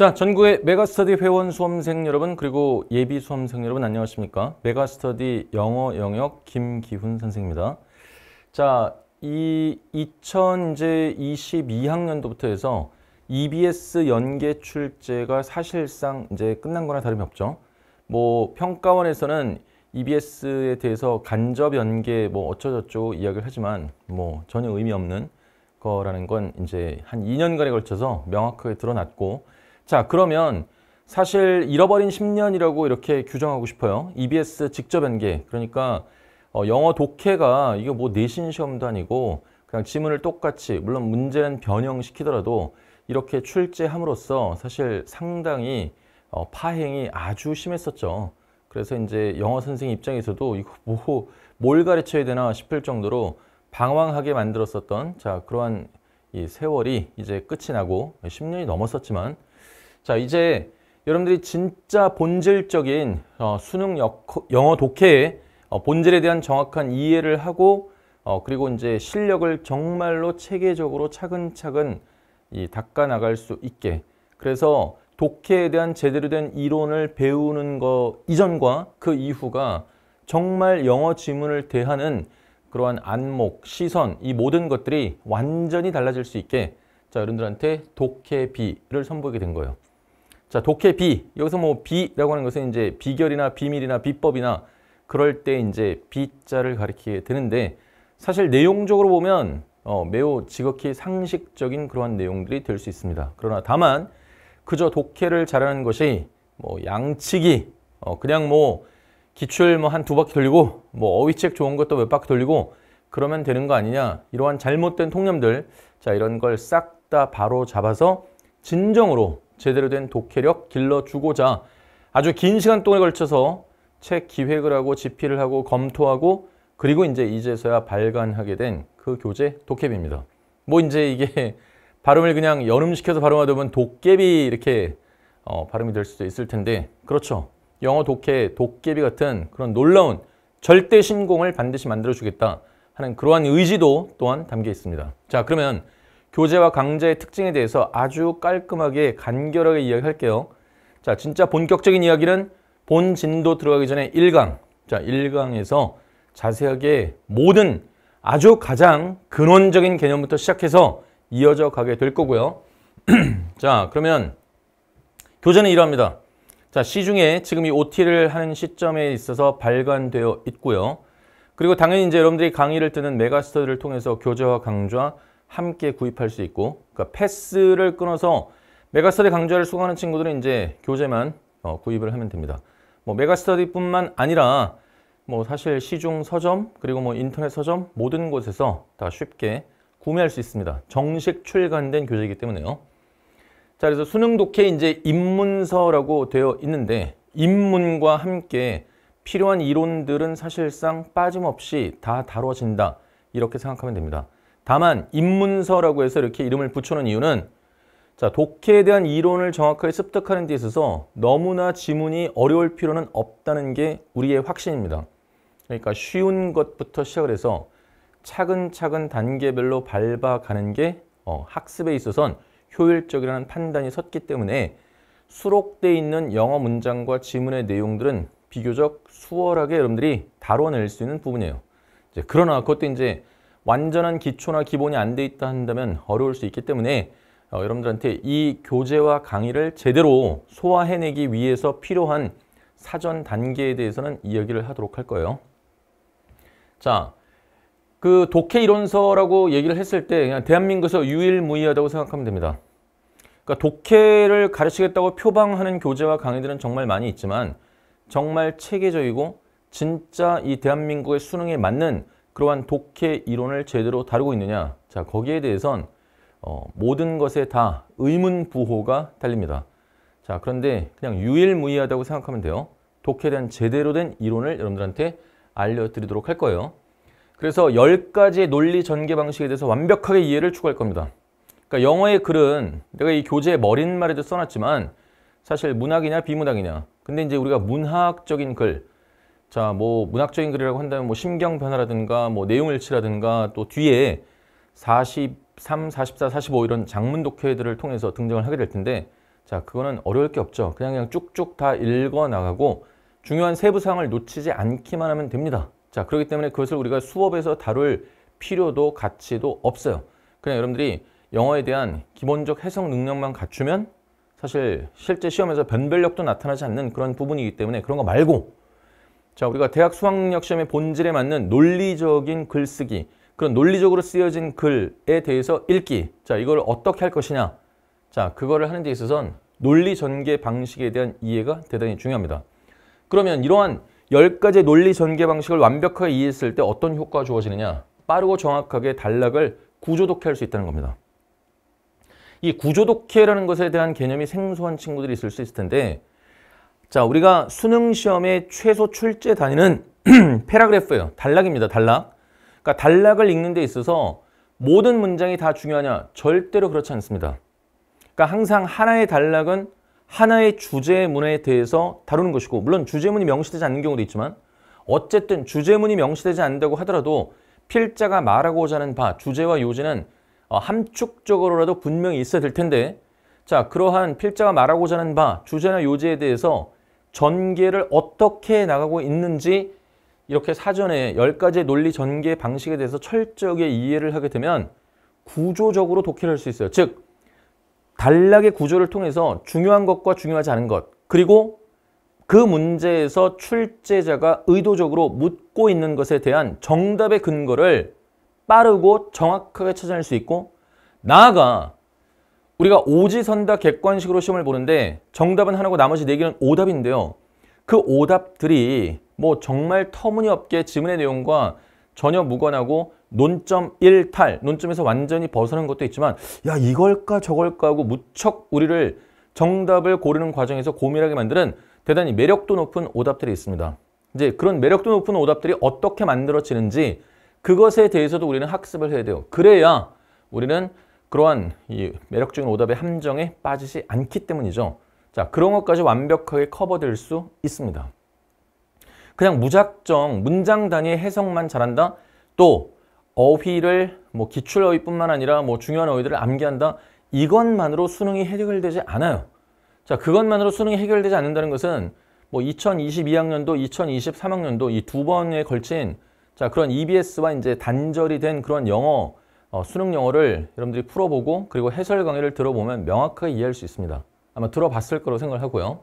자, 전국의 메가스터디 회원 수험생 여러분 그리고 예비 수험생 여러분 안녕하십니까? 메가스터디 영어 영역 김기훈 선생입니다. 자, 이 2022학년도부터 해서 EBS 연계 출제가 사실상 이제 끝난 거나 다름이 없죠. 뭐 평가원에서는 EBS에 대해서 간접 연계 뭐어쩌저쩌 이야기를 하지만 뭐 전혀 의미 없는 거라는 건 이제 한 2년간에 걸쳐서 명확하게 드러났고 자 그러면 사실 잃어버린 10년이라고 이렇게 규정하고 싶어요. EBS 직접 연계 그러니까 어, 영어 독해가 이거 뭐 내신 시험도 아니고 그냥 지문을 똑같이 물론 문제는 변형시키더라도 이렇게 출제함으로써 사실 상당히 어, 파행이 아주 심했었죠. 그래서 이제 영어 선생님 입장에서도 이거 뭐, 뭘 가르쳐야 되나 싶을 정도로 방황하게 만들었었던 자 그러한 이 세월이 이제 끝이 나고 10년이 넘었었지만 자 이제 여러분들이 진짜 본질적인 어, 수능 역, 영어 독해의 어, 본질에 대한 정확한 이해를 하고 어, 그리고 이제 실력을 정말로 체계적으로 차근차근 이 닦아 나갈 수 있게 그래서 독해에 대한 제대로 된 이론을 배우는 거 이전과 그 이후가 정말 영어 지문을 대하는 그러한 안목, 시선 이 모든 것들이 완전히 달라질 수 있게 자 여러분들한테 독해비를 선보이게 된 거예요. 자, 독해 비. 여기서 뭐 비라고 하는 것은 이제 비결이나 비밀이나 비법이나 그럴 때 이제 비자를 가리키게 되는데 사실 내용적으로 보면 어, 매우 지극히 상식적인 그러한 내용들이 될 수 있습니다. 그러나 다만 그저 독해를 잘하는 것이 뭐 양치기, 어, 그냥 뭐 기출 뭐 한 두 바퀴 돌리고 뭐 어휘책 좋은 것도 몇 바퀴 돌리고 그러면 되는 거 아니냐 이러한 잘못된 통념들 자 이런 걸 싹 다 바로 잡아서 진정으로 제대로 된 독해력 길러주고자 아주 긴 시간 동안에 걸쳐서 책 기획을 하고 집필을 하고 검토하고 그리고 이제 이제서야 발간하게 된 그 교재 도깨비입니다. 뭐 이제 이게 발음을 그냥 연음시켜서 발음하다 보면 도깨비 이렇게 어, 발음이 될 수도 있을 텐데 그렇죠. 영어 독해 도깨비 같은 그런 놀라운 절대 신공을 반드시 만들어주겠다 하는 그러한 의지도 또한 담겨 있습니다. 자 그러면 교재와 강좌의 특징에 대해서 아주 깔끔하게 간결하게 이야기할게요. 자, 진짜 본격적인 이야기는 본 진도 들어가기 전에 1강. 자, 1강에서 자세하게 모든 아주 가장 근원적인 개념부터 시작해서 이어져 가게 될 거고요. 자, 그러면 교재는 이러합니다. 자, 시중에 지금 이 OT를 하는 시점에 있어서 발간되어 있고요. 그리고 당연히 이제 여러분들이 강의를 듣는 메가스터디를 통해서 교재와 강좌, 함께 구입할 수 있고 그러니까 패스를 끊어서 메가스터디 강좌를 수강하는 친구들은 이제 교재만 어, 구입을 하면 됩니다. 뭐 메가스터디뿐만 아니라 뭐 사실 시중 서점 그리고 뭐 인터넷 서점 모든 곳에서 다 쉽게 구매할 수 있습니다. 정식 출간된 교재이기 때문에요. 자 그래서 수능 독해 이제 입문서라고 되어 있는데 입문과 함께 필요한 이론들은 사실상 빠짐없이 다 다뤄진다 이렇게 생각하면 됩니다. 다만 입문서라고 해서 이렇게 이름을 붙여놓은 이유는 자, 독해에 대한 이론을 정확하게 습득하는 데 있어서 너무나 지문이 어려울 필요는 없다는 게 우리의 확신입니다. 그러니까 쉬운 것부터 시작을 해서 차근차근 단계별로 밟아가는 게 어, 학습에 있어선 효율적이라는 판단이 섰기 때문에 수록되어 있는 영어 문장과 지문의 내용들은 비교적 수월하게 여러분들이 다뤄낼 수 있는 부분이에요. 이제 그러나 그것도 이제 완전한 기초나 기본이 안 돼 있다 한다면 어려울 수 있기 때문에 어, 여러분들한테 이 교재와 강의를 제대로 소화해내기 위해서 필요한 사전 단계에 대해서는 이야기를 하도록 할 거예요. 자, 그 독해 이론서라고 얘기를 했을 때 그냥 대한민국에서 유일무이하다고 생각하면 됩니다. 그러니까 독해를 가르치겠다고 표방하는 교재와 강의들은 정말 많이 있지만 정말 체계적이고 진짜 이 대한민국의 수능에 맞는 그러한 독해 이론을 제대로 다루고 있느냐? 자, 거기에 대해선 어, 모든 것에 다 의문 부호가 달립니다. 자, 그런데 그냥 유일무이하다고 생각하면 돼요. 독해에 대한 제대로 된 이론을 여러분들한테 알려드리도록 할 거예요. 그래서 10가지의 논리 전개 방식에 대해서 완벽하게 이해를 추구할 겁니다. 그러니까 영어의 글은 내가 이 교재의 머릿말에도 써놨지만 사실 문학이냐 비문학이냐 근데 이제 우리가 문학적인 글 자, 뭐 문학적인 글이라고 한다면 뭐 심경 변화라든가 뭐 내용 일치라든가 또 뒤에 43, 44, 45 이런 장문 독해들을 통해서 등장을 하게 될 텐데 자, 그거는 어려울 게 없죠. 그냥 그냥 쭉쭉 다 읽어 나가고 중요한 세부 사항을 놓치지 않기만 하면 됩니다. 자, 그렇기 때문에 그것을 우리가 수업에서 다룰 필요도 가치도 없어요. 그냥 여러분들이 영어에 대한 기본적 해석 능력만 갖추면 사실 실제 시험에서 변별력도 나타나지 않는 그런 부분이기 때문에 그런 거 말고 자, 우리가 대학 수학능력 시험의 본질에 맞는 논리적인 글쓰기, 그런 논리적으로 쓰여진 글에 대해서 읽기. 자, 이걸 어떻게 할 것이냐. 자, 그거를 하는 데 있어서는 논리 전개 방식에 대한 이해가 대단히 중요합니다. 그러면 이러한 10가지 논리 전개 방식을 완벽하게 이해했을 때 어떤 효과가 주어지느냐? 빠르고 정확하게 단락을 구조독해 할수 있다는 겁니다. 이 구조독해라는 것에 대한 개념이 생소한 친구들이 있을 수 있을 텐데 자, 우리가 수능 시험에 최소 출제 단위는 패라그래프예요. 단락입니다. 단락. 그러니까 단락을 읽는 데 있어서 모든 문장이 다 중요하냐? 절대로 그렇지 않습니다. 그러니까 항상 하나의 단락은 하나의 주제문에 대해서 다루는 것이고 물론 주제문이 명시되지 않는 경우도 있지만 어쨌든 주제문이 명시되지 않는다고 하더라도 필자가 말하고자 하는 바, 주제와 요지는 어, 함축적으로라도 분명히 있어야 될 텐데 자 그러한 필자가 말하고자 하는 바, 주제나 요지에 대해서 전개를 어떻게 나가고 있는지 이렇게 사전에 10가지의 논리 전개 방식에 대해서 철저하게 이해를 하게 되면 구조적으로 독해를 할 수 있어요. 즉, 단락의 구조를 통해서 중요한 것과 중요하지 않은 것, 그리고 그 문제에서 출제자가 의도적으로 묻고 있는 것에 대한 정답의 근거를 빠르고 정확하게 찾아낼 수 있고 나아가 우리가 오지선다 객관식으로 시험을 보는데 정답은 하나고 나머지 네 개는 오답인데요. 그 오답들이 뭐 정말 터무니없게 지문의 내용과 전혀 무관하고 논점 1탈, 논점에서 완전히 벗어난 것도 있지만 야 이걸까 저걸까 하고 무척 우리를 정답을 고르는 과정에서 고민하게 만드는 대단히 매력도 높은 오답들이 있습니다. 이제 그런 매력도 높은 오답들이 어떻게 만들어지는지 그것에 대해서도 우리는 학습을 해야 돼요. 그래야 우리는 그러한 이 매력적인 오답의 함정에 빠지지 않기 때문이죠. 자, 그런 것까지 완벽하게 커버될 수 있습니다. 그냥 무작정 문장 단위의 해석만 잘한다. 또 어휘를 뭐 기출 어휘뿐만 아니라 뭐 중요한 어휘들을 암기한다. 이것만으로 수능이 해결되지 않아요. 자, 그것만으로 수능이 해결되지 않는다는 것은 뭐 2022학년도, 2023학년도 이 두 번에 걸친 자, 그런 EBS와 이제 단절이 된 그런 영어 어, 수능 영어를 여러분들이 풀어보고 그리고 해설 강의를 들어보면 명확하게 이해할 수 있습니다. 아마 들어봤을 거로 생각을 하고요.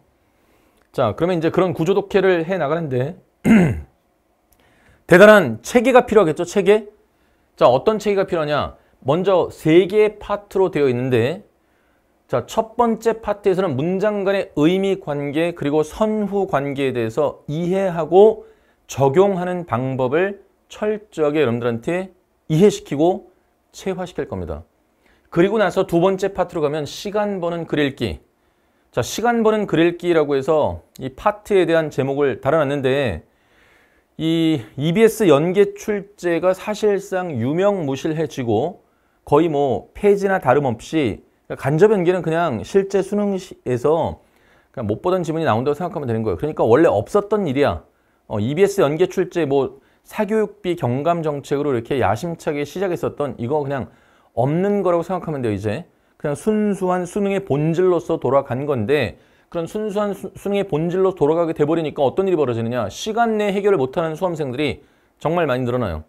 자 그러면 이제 그런 구조 독해를 해 나가는데 대단한 체계가 필요하겠죠 체계? 자 어떤 체계가 필요하냐 먼저 세 개의 파트로 되어 있는데 자, 첫 번째 파트에서는 문장 간의 의미 관계 그리고 선후 관계에 대해서 이해하고 적용하는 방법을 철저하게 여러분들한테 이해시키고 체화시킬 겁니다. 그리고 나서 두 번째 파트로 가면 시간 버는 그릴기자 시간 버는 그릴기라고 해서 이 파트에 대한 제목을 달아놨는데 이 EBS 연계 출제가 사실상 유명무실해지고 거의 뭐 폐지나 다름없이 그러니까 간접 연계는 그냥 실제 수능에서 그러니까 못 보던 지문이 나온다고 생각하면 되는 거예요. 그러니까 원래 없었던 일이야. 어, EBS 연계 출제 뭐 사교육비 경감 정책으로 이렇게 야심차게 시작했었던 이거 그냥 없는 거라고 생각하면 돼요 이제 그냥 순수한 수능의 본질로서 돌아간 건데 그런 순수한 수, 능의 본질로 돌아가게 돼버리니까 어떤 일이 벌어지느냐 시간 내 해결을 못하는 수험생들이 정말 많이 늘어나요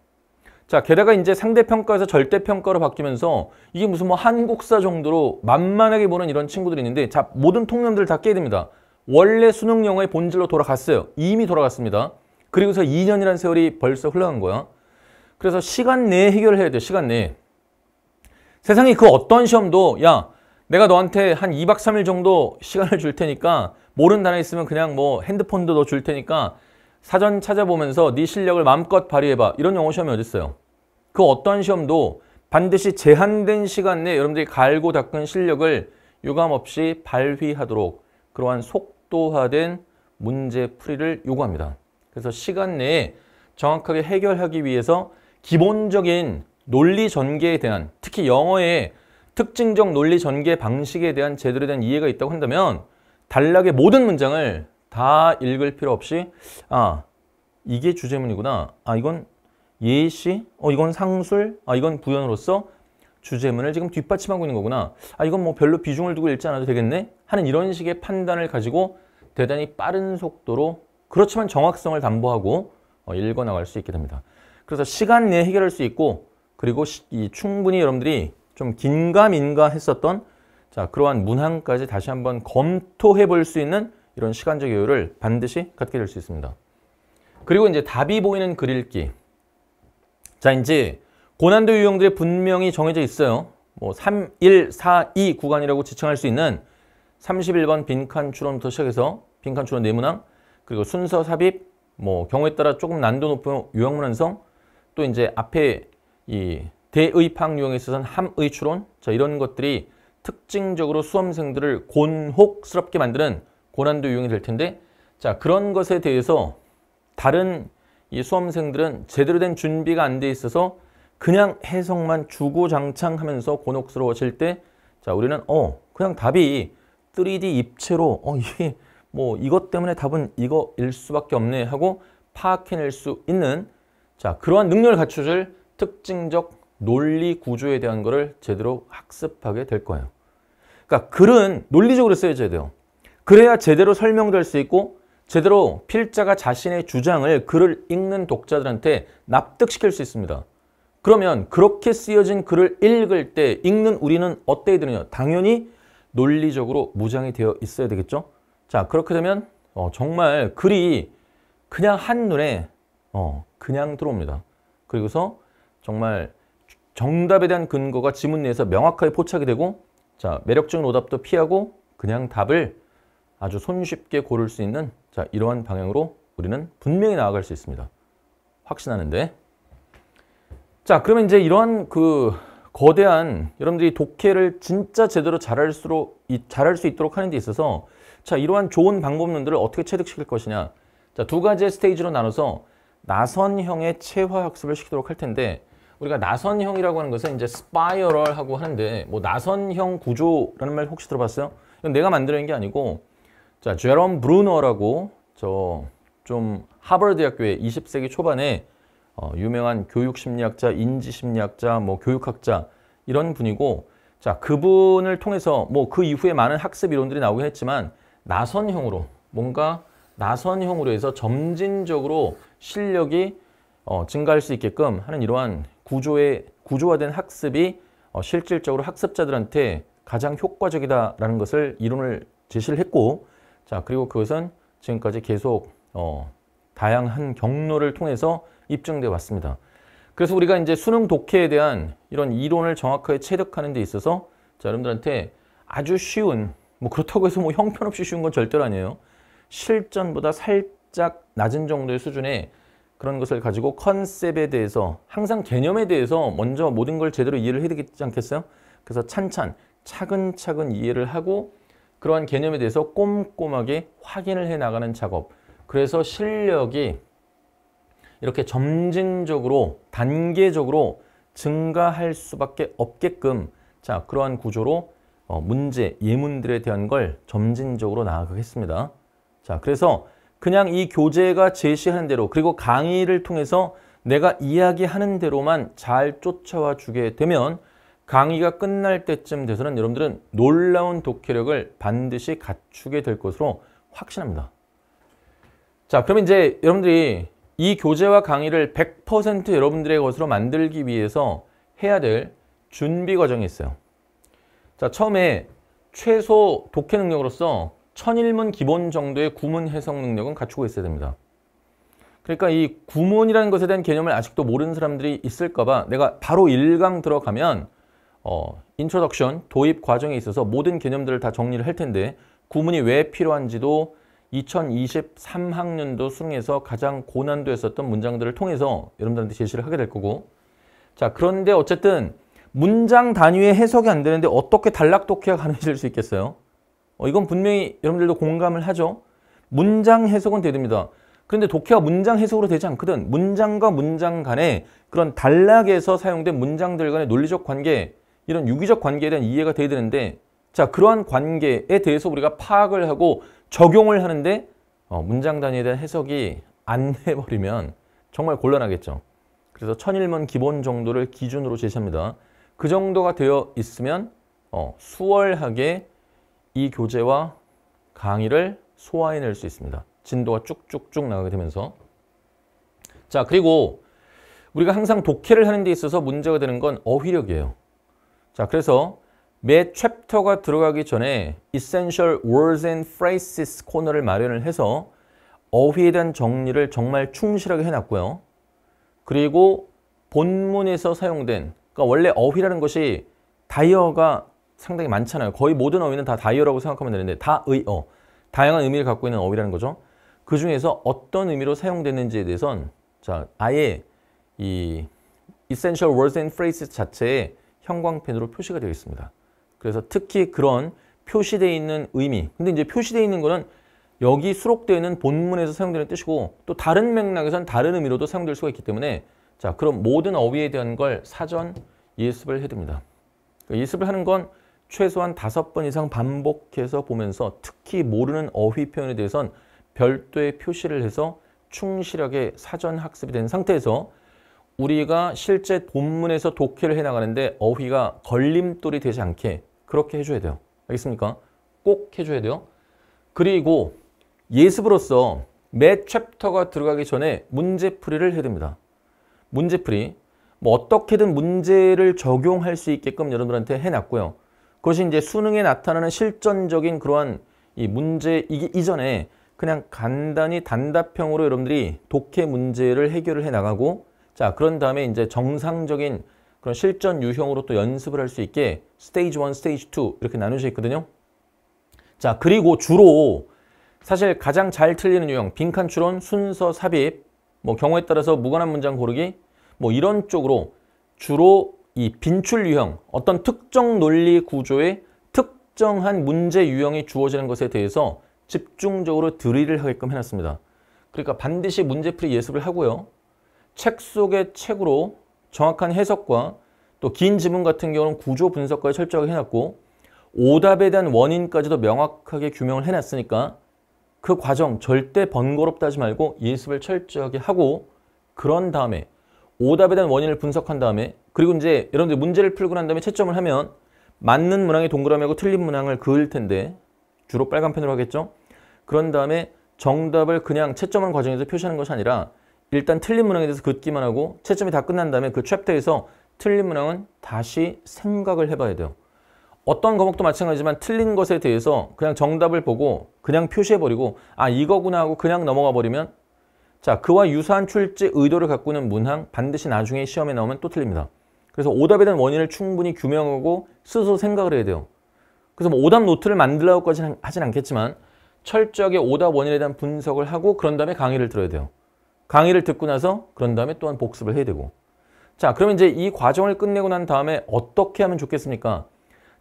자 게다가 이제 상대평가에서 절대평가로 바뀌면서 이게 무슨 뭐 한국사 정도로 만만하게 보는 이런 친구들이 있는데 자 모든 통념들을 다 깨야 됩니다 원래 수능 영어의 본질로 돌아갔어요 이미 돌아갔습니다 그리고서 2년이라는 세월이 벌써 흘러간 거야. 그래서 시간 내에 해결을 해야 돼, 시간 내에. 세상에 그 어떤 시험도 야, 내가 너한테 한 2박 3일 정도 시간을 줄 테니까 모르는 단어 있으면 그냥 뭐 핸드폰도 너줄 테니까 사전 찾아보면서 네 실력을 마음껏 발휘해봐. 이런 영어 시험이 어딨어요. 그 어떤 시험도 반드시 제한된 시간 내에 여러분들이 갈고 닦은 실력을 유감없이 발휘하도록 그러한 속도화된 문제풀이를 요구합니다. 그래서 시간 내에 정확하게 해결하기 위해서 기본적인 논리 전개에 대한 특히 영어의 특징적 논리 전개 방식에 대한 제대로 된 이해가 있다고 한다면 단락의 모든 문장을 다 읽을 필요 없이 아 이게 주제문이구나 아 이건 예시 어 이건 상술 아 이건 부연으로서 주제문을 지금 뒷받침하고 있는 거구나 아 이건 뭐 별로 비중을 두고 읽지 않아도 되겠네 하는 이런 식의 판단을 가지고 대단히 빠른 속도로 그렇지만 정확성을 담보하고 어, 읽어 나갈 수 있게 됩니다. 그래서 시간 내에 해결할 수 있고 그리고 이 충분히 여러분들이 좀 긴가민가 했었던 자 그러한 문항까지 다시 한번 검토해 볼 수 있는 이런 시간적 여유를 반드시 갖게 될 수 있습니다. 그리고 이제 답이 보이는 글읽기. 자 이제 고난도 유형들이 분명히 정해져 있어요. 뭐 3, 1, 4, 2 구간이라고 지칭할 수 있는 31번 빈칸 추론부터 시작해서 빈칸 추론 네문항 그리고 순서 삽입, 뭐 경우에 따라 조금 난도 높은 유형 문 완성, 또 이제 앞에 이 대의학 유형에 있어서는 함의 추론, 자 이런 것들이 특징적으로 수험생들을 곤혹스럽게 만드는 고난도 유형이 될 텐데 자 그런 것에 대해서 다른 이 수험생들은 제대로 된 준비가 안 돼 있어서 그냥 해석만 주고장창하면서 곤혹스러워질 때자 우리는 어 그냥 답이 3D 입체로 어 이게 뭐 이것 때문에 답은 이거일 수밖에 없네 하고 파악해낼 수 있는 자 그러한 능력을 갖춰줄 특징적 논리 구조에 대한 것을 제대로 학습하게 될 거예요. 그러니까 글은 논리적으로 써야 돼요. 그래야 제대로 설명될 수 있고 제대로 필자가 자신의 주장을 글을 읽는 독자들한테 납득시킬 수 있습니다. 그러면 그렇게 쓰여진 글을 읽을 때 읽는 우리는 어때야 되느냐? 당연히 논리적으로 무장이 되어 있어야 되겠죠? 자 그렇게 되면 어, 정말 글이 그냥 한눈에 어, 그냥 들어옵니다. 그리고서 정말 정답에 대한 근거가 지문 내에서 명확하게 포착이 되고 자 매력적인 오답도 피하고 그냥 답을 아주 손쉽게 고를 수 있는 자 이러한 방향으로 우리는 분명히 나아갈 수 있습니다. 확신하는데 자 그러면 이제 이러한 그 거대한 여러분들이 독해를 진짜 제대로 잘할수 잘할 수 있도록 하는 데 있어서 자 이러한 좋은 방법론들을 어떻게 체득시킬 것이냐 자두 가지의 스테이지로 나눠서 나선형의 체화학습을 시키도록 할 텐데 우리가 나선형이라고 하는 것은 이제 스파이럴하고 하는데 뭐 나선형 구조라는 말 혹시 들어봤어요? 이건 내가 만드는 게 아니고 자 제롬 브루너라고 저 좀 하버드 대학교의 20세기 초반에 어, 유명한 교육심리학자, 인지심리학자, 뭐 교육학자 이런 분이고 자 그분을 통해서 뭐 그 이후에 많은 학습 이론들이 나오긴 했지만 나선형으로 뭔가 나선형으로 해서 점진적으로 실력이 어, 증가할 수 있게끔 하는 이러한 구조의 구조화된 학습이 어, 실질적으로 학습자들한테 가장 효과적이다라는 것을 이론을 제시를 했고 자 그리고 그것은 지금까지 계속 어, 다양한 경로를 통해서 입증돼 왔습니다. 그래서 우리가 이제 수능 독해에 대한 이런 이론을 정확하게 체득하는 데 있어서 자, 여러분들한테 아주 쉬운 뭐 그렇다고 해서 뭐 형편없이 쉬운 건 절대로 아니에요. 실전보다 살짝 낮은 정도의 수준의 그런 것을 가지고 컨셉에 대해서 항상 개념에 대해서 먼저 모든 걸 제대로 이해를 해야 되지 않겠어요? 그래서 찬찬 차근차근 이해를 하고 그러한 개념에 대해서 꼼꼼하게 확인을 해 나가는 작업 그래서 실력이 이렇게 점진적으로 단계적으로 증가할 수밖에 없게끔 자 그러한 구조로 어, 문제, 예문들에 대한 걸 점진적으로 나아가겠습니다. 자 그래서 그냥 이 교재가 제시하는 대로 그리고 강의를 통해서 내가 이야기하는 대로만 잘 쫓아와 주게 되면 강의가 끝날 때쯤 돼서는 여러분들은 놀라운 독해력을 반드시 갖추게 될 것으로 확신합니다. 자, 그러면 이제 여러분들이 이 교재와 강의를 100% 여러분들의 것으로 만들기 위해서 해야 될 준비 과정이 있어요. 자, 처음에 최소 독해 능력으로서 천일문 기본 정도의 구문 해석 능력은 갖추고 있어야 됩니다. 그러니까 이 구문이라는 것에 대한 개념을 아직도 모르는 사람들이 있을까봐 내가 바로 1강 들어가면 어, 인트로덕션, 도입 과정에 있어서 모든 개념들을 다 정리를 할 텐데 구문이 왜 필요한지도 2023학년도 수능에서 가장 고난도였었던 문장들을 통해서 여러분들한테 제시를 하게 될 거고 자 그런데 어쨌든 문장 단위의 해석이 안 되는데 어떻게 단락독해가 가능해질 수 있겠어요? 어, 이건 분명히 여러분들도 공감을 하죠. 문장 해석은 돼 됩니다. 그런데 독해가 문장 해석으로 되지 않거든. 문장과 문장 간의 그런 단락에서 사용된 문장들 간의 논리적 관계, 이런 유기적 관계에 대한 이해가 돼야 되는데 자 그러한 관계에 대해서 우리가 파악을 하고 적용을 하는데 어, 문장 단위에 대한 해석이 안 해버리면 정말 곤란하겠죠. 그래서 천일문 기본 정도를 기준으로 제시합니다. 그 정도가 되어 있으면 어, 수월하게 이 교재와 강의를 소화해낼 수 있습니다. 진도가 쭉쭉쭉 나가게 되면서 자 그리고 우리가 항상 독해를 하는 데 있어서 문제가 되는 건 어휘력이에요. 자 그래서 매 챕터가 들어가기 전에 Essential Words and Phrases 코너를 마련을 해서 어휘에 대한 정리를 정말 충실하게 해놨고요. 그리고 본문에서 사용된, 그러니까 원래 어휘라는 것이 다이어가 상당히 많잖아요. 거의 모든 어휘는 다 다이어라고 생각하면 되는데 다의어, 다양한 의미를 갖고 있는 어휘라는 거죠. 그 중에서 어떤 의미로 사용됐는지에 대해선 자 아예 이 Essential Words and Phrases 자체에 형광펜으로 표시가 되어 있습니다. 그래서 특히 그런 표시되어 있는 의미 근데 이제 표시되어 있는 거는 여기 수록되는 본문에서 사용되는 뜻이고 또 다른 맥락에선 다른 의미로도 사용될 수가 있기 때문에 자 그럼 모든 어휘에 대한 걸 사전 예습을 해둡니다. 그러니까 예습을 하는 건 최소한 다섯 번 이상 반복해서 보면서 특히 모르는 어휘 표현에 대해선 별도의 표시를 해서 충실하게 사전 학습이 된 상태에서 우리가 실제 본문에서 독해를 해나가는데 어휘가 걸림돌이 되지 않게 그렇게 해줘야 돼요. 알겠습니까? 꼭 해줘야 돼요. 그리고 예습으로서 매 챕터가 들어가기 전에 문제풀이를 해야 됩니다. 문제풀이. 뭐 어떻게든 문제를 적용할 수 있게끔 여러분들한테 해놨고요. 그것이 이제 수능에 나타나는 실전적인 그러한 이 문제 이기 이전에 그냥 간단히 단답형으로 여러분들이 독해 문제를 해결을 해 나가고 자 그런 다음에 이제 정상적인 그런 실전 유형으로 또 연습을 할 수 있게 스테이지 1, 스테이지 2 이렇게 나누어져 있거든요. 자, 그리고 주로 사실 가장 잘 틀리는 유형, 빈칸 추론, 순서 삽입, 뭐 경우에 따라서 무관한 문장 고르기, 뭐 이런 쪽으로 주로 이 빈출 유형, 어떤 특정 논리 구조에 특정한 문제 유형이 주어지는 것에 대해서 집중적으로 드릴을 하게끔 해놨습니다. 그러니까 반드시 문제풀이 예습을 하고요. 책 속의 책으로 정확한 해석과 또 긴 지문 같은 경우는 구조 분석까지 철저하게 해놨고 오답에 대한 원인까지도 명확하게 규명을 해놨으니까 그 과정 절대 번거롭다 하지 말고 예습을 철저하게 하고 그런 다음에 오답에 대한 원인을 분석한 다음에 그리고 이제 여러분들 문제를 풀고 난 다음에 채점을 하면 맞는 문항에 동그라미하고 틀린 문항을 그을 텐데 주로 빨간 펜으로 하겠죠? 그런 다음에 정답을 그냥 채점하는 과정에서 표시하는 것이 아니라 일단 틀린 문항에 대해서 긋기만 하고 채점이 다 끝난 다음에 그 챕터에서 틀린 문항은 다시 생각을 해봐야 돼요. 어떤 과목도 마찬가지지만 틀린 것에 대해서 그냥 정답을 보고 그냥 표시해버리고 아 이거구나 하고 그냥 넘어가 버리면 자 그와 유사한 출제 의도를 갖고 있는 문항 반드시 나중에 시험에 나오면 또 틀립니다. 그래서 오답에 대한 원인을 충분히 규명하고 스스로 생각을 해야 돼요. 그래서 뭐 오답 노트를 만들라고까지는 하진 않겠지만 철저하게 오답 원인에 대한 분석을 하고 그런 다음에 강의를 들어야 돼요. 강의를 듣고 나서 그런 다음에 또한 복습을 해야 되고 자 그러면 이제 이 과정을 끝내고 난 다음에 어떻게 하면 좋겠습니까?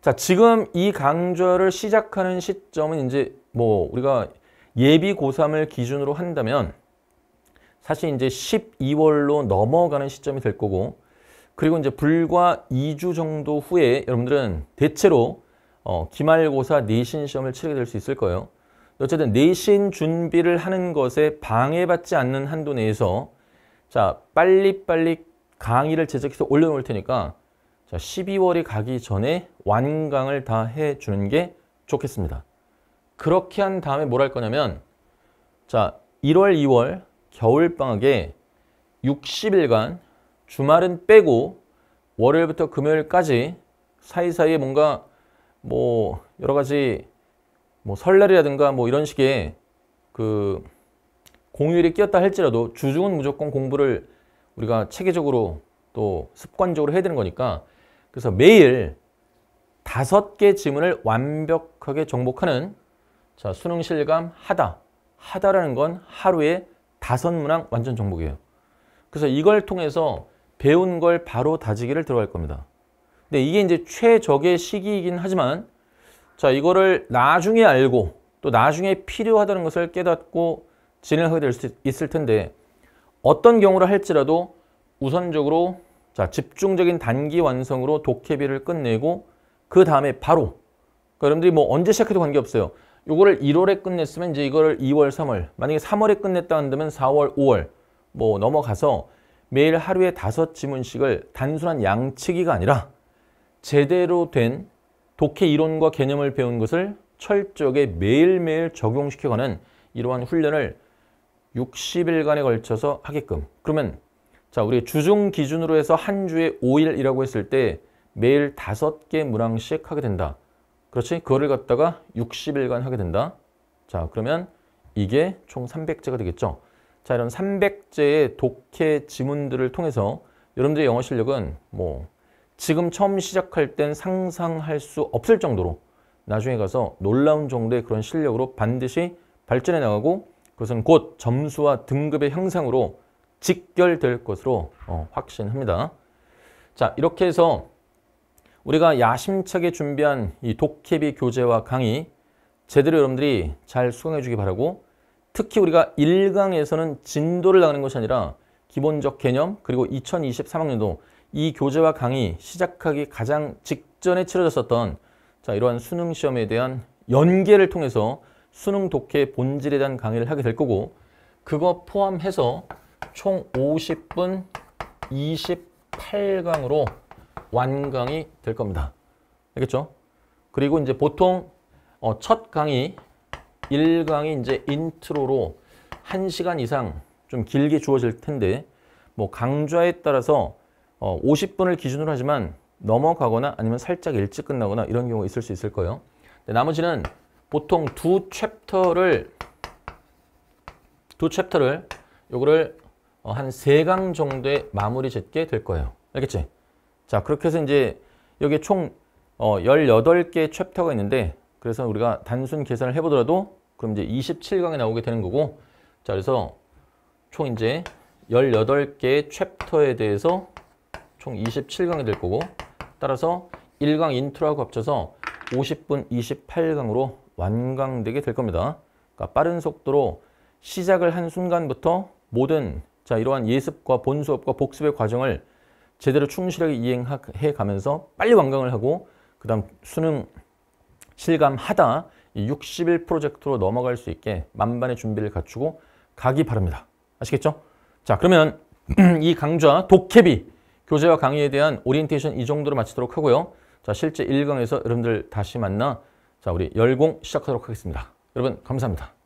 자 지금 이 강좌를 시작하는 시점은 이제 뭐 우리가 예비 고3을 기준으로 한다면 사실 이제 12월로 넘어가는 시점이 될 거고 그리고 이제 불과 2주 정도 후에 여러분들은 대체로 어, 기말고사 내신 시험을 치르게 될 수 있을 거예요. 어쨌든 내신 준비를 하는 것에 방해받지 않는 한도 내에서 자 빨리빨리 강의를 제작해서 올려놓을 테니까 자 12월이 가기 전에 완강을 다 해주는 게 좋겠습니다. 그렇게 한 다음에 뭘 할 거냐면 자 1월, 2월 겨울방학에 60일간 주말은 빼고 월요일부터 금요일까지 사이사이에 뭔가 뭐 여러 가지 뭐 설날이라든가 뭐 이런 식의 그 공휴일이 끼었다 할지라도 주중은 무조건 공부를 우리가 체계적으로 또 습관적으로 해야 되는 거니까 그래서 매일 다섯 개 지문을 완벽하게 정복하는 자 수능 실감 하다 하다라는 건 하루에 다섯 문항 완전 정복이에요. 그래서 이걸 통해서 배운 걸 바로 다지기를 들어갈 겁니다. 근데 이게 이제 최적의 시기이긴 하지만 자 이거를 나중에 알고 또 나중에 필요하다는 것을 깨닫고 진행하게 될 수 있을 텐데 어떤 경우를 할지라도 우선적으로 자 집중적인 단기 완성으로 독해비를 끝내고 그 다음에 바로 그러니까 여러분들이 뭐 언제 시작해도 관계없어요. 요거를 1월에 끝냈으면 이제 이거를 2월, 3월 만약에 3월에 끝냈다 한다면 4월, 5월 뭐 넘어가서 매일 하루에 다섯 지문식을 단순한 양치기가 아니라 제대로 된 독해 이론과 개념을 배운 것을 철저하게 매일매일 적용시켜가는 이러한 훈련을 60일간에 걸쳐서 하게끔 그러면 자 우리 주중 기준으로 해서 한 주에 5일이라고 했을 때 매일 5개 문항씩 하게 된다. 그렇지? 그거를 갖다가 60일간 하게 된다. 자 그러면 이게 총 300제가 되겠죠. 자 이런 300제의 독해 지문들을 통해서 여러분들의 영어 실력은 뭐 지금 처음 시작할 땐 상상할 수 없을 정도로 나중에 가서 놀라운 정도의 그런 실력으로 반드시 발전해 나가고 그것은 곧 점수와 등급의 향상으로 직결될 것으로 어, 확신합니다. 자 이렇게 해서 우리가 야심차게 준비한 이 도깨비 교재와 강의 제대로 여러분들이 잘 수강해 주기 바라고 특히 우리가 1강에서는 진도를 나가는 것이 아니라 기본적 개념 그리고 2023학년도 이 교재와 강의 시작하기 가장 직전에 치러졌었던 자 이러한 수능 시험에 대한 연계를 통해서 수능 독해 본질에 대한 강의를 하게 될 거고 그거 포함해서 총 50분 28강으로 완강이 될 겁니다. 알겠죠? 그리고 이제 보통 어, 첫 강의 1강이 이제 인트로로 1시간 이상 좀 길게 주어질 텐데 뭐 강좌에 따라서 어, 50분을 기준으로 하지만 넘어가거나 아니면 살짝 일찍 끝나거나 이런 경우가 있을 수 있을 거예요. 나머지는 보통 두 챕터를 두 챕터를 요거를 어, 한 3강 정도의 마무리 짓게 될 거예요. 알겠지? 자, 그렇게 해서 이제 여기 총 어, 18개 챕터가 있는데 그래서 우리가 단순 계산을 해보더라도 그럼 이제 27강에 나오게 되는 거고 자, 그래서 총 이제 18개의 챕터에 대해서 총 27강이 될 거고 따라서 1강 인트로하고 합쳐서 50분 28강으로 완강되게 될 겁니다. 그러니까 빠른 속도로 시작을 한 순간부터 모든 자 이러한 예습과 본수업과 복습의 과정을 제대로 충실하게 이행해 가면서 빨리 완강을 하고 그 다음 수능 실감하다 60일 프로젝트로 넘어갈 수 있게 만반의 준비를 갖추고 가기 바랍니다. 아시겠죠? 자 그러면 이 강좌 도깨비 교재와 강의에 대한 오리엔테이션 이 정도로 마치도록 하고요. 자, 실제 1강에서 여러분들 다시 만나 자, 우리 열공 시작하도록 하겠습니다. 여러분 감사합니다.